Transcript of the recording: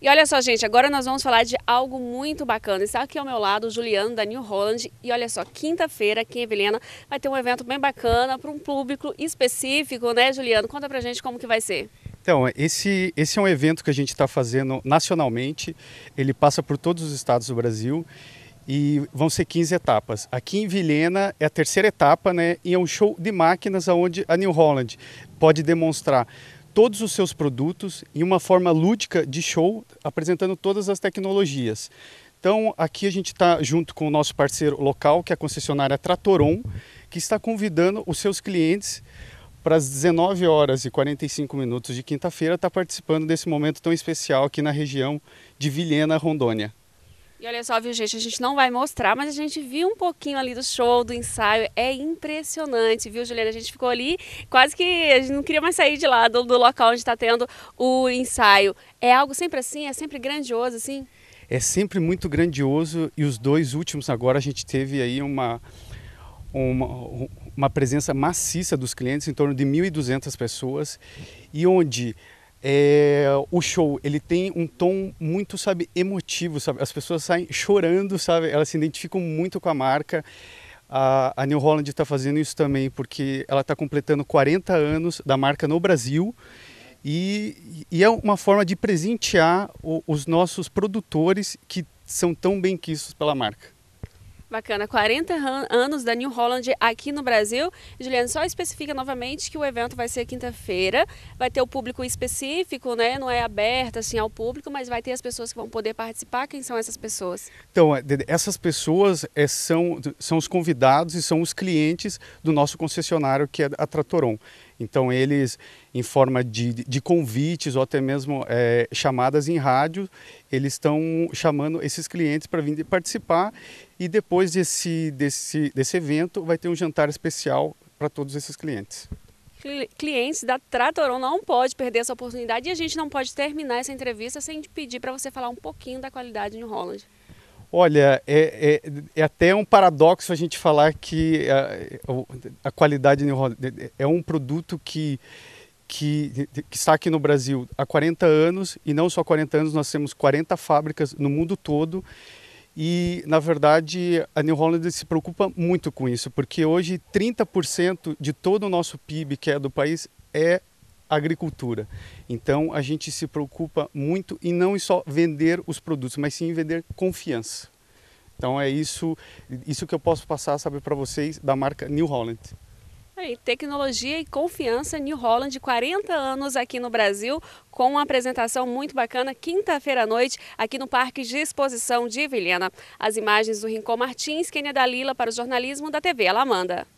E olha só, gente, agora nós vamos falar de algo muito bacana. Está aqui ao meu lado o Juliano da New Holland. E olha só, quinta-feira aqui em Evelina vai ter um evento bem bacana para um público específico, né, Juliano? Conta pra gente como que vai ser. Então, esse, esse é um evento que a gente está fazendo nacionalmente. Ele passa por todos os estados do Brasil e vão ser 15 etapas. Aqui em Vilhena é a terceira etapa, né? E é um show de máquinas onde a New Holland pode demonstrar todos os seus produtos em uma forma lúdica de show, apresentando todas as tecnologias. Então, aqui a gente está junto com o nosso parceiro local, que é a concessionária Tratoron, que está convidando os seus clientes para as 19 horas e 45 minutos de quinta-feira, estar tá participando desse momento tão especial aqui na região de Vilhena, Rondônia. E olha só, viu, gente? A gente não vai mostrar, mas a gente viu um pouquinho ali do show, do ensaio. É impressionante, viu, Juliana? A gente ficou ali, quase que a gente não queria mais sair de lá, do, do local onde está tendo o ensaio. É algo sempre assim? É sempre grandioso, assim? É sempre muito grandioso. E os dois últimos agora, a gente teve aí uma, uma, uma presença maciça dos clientes, em torno de 1.200 pessoas. E onde é, o show ele tem um tom muito sabe emotivo sabe as pessoas saem chorando sabe elas se identificam muito com a marca a, a New Holland está fazendo isso também porque ela está completando 40 anos da marca no Brasil e, e é uma forma de presentear o, os nossos produtores que são tão bem quistos pela marca Bacana, 40 anos da New Holland aqui no Brasil. Juliana, só especifica novamente que o evento vai ser quinta-feira, vai ter o público específico, né? Não é aberto assim ao público, mas vai ter as pessoas que vão poder participar. Quem são essas pessoas? Então, é, essas pessoas é, são, são os convidados e são os clientes do nosso concessionário, que é a Tratoron. Então, eles, em forma de, de convites ou até mesmo é, chamadas em rádio, eles estão chamando esses clientes para vir participar e depois desse, desse, desse evento, vai ter um jantar especial para todos esses clientes clientes da Tratoron não pode perder essa oportunidade e a gente não pode terminar essa entrevista sem pedir para você falar um pouquinho da qualidade New Holland. Olha, é, é, é, até um paradoxo a gente falar que a, a qualidade New Holland é, é, é um produto que, que, que, está aqui no Brasil há 40 anos e não só 40 anos, nós temos 40 fábricas no mundo todo e, na verdade, a New Holland se preocupa muito com isso, porque hoje 30% de todo o nosso PIB que é do país é agricultura. Então, a gente se preocupa muito em não só vender os produtos, mas sim em vender confiança. Então, é isso, isso que eu posso passar, sabe, para vocês da marca New Holland. Aí, tecnologia e confiança, New Holland, 40 anos aqui no Brasil, com uma apresentação muito bacana, quinta-feira à noite, aqui no Parque de Exposição de Vilhena. As imagens do Rincon Martins, Kenia Dalila para o jornalismo da TV Alamanda.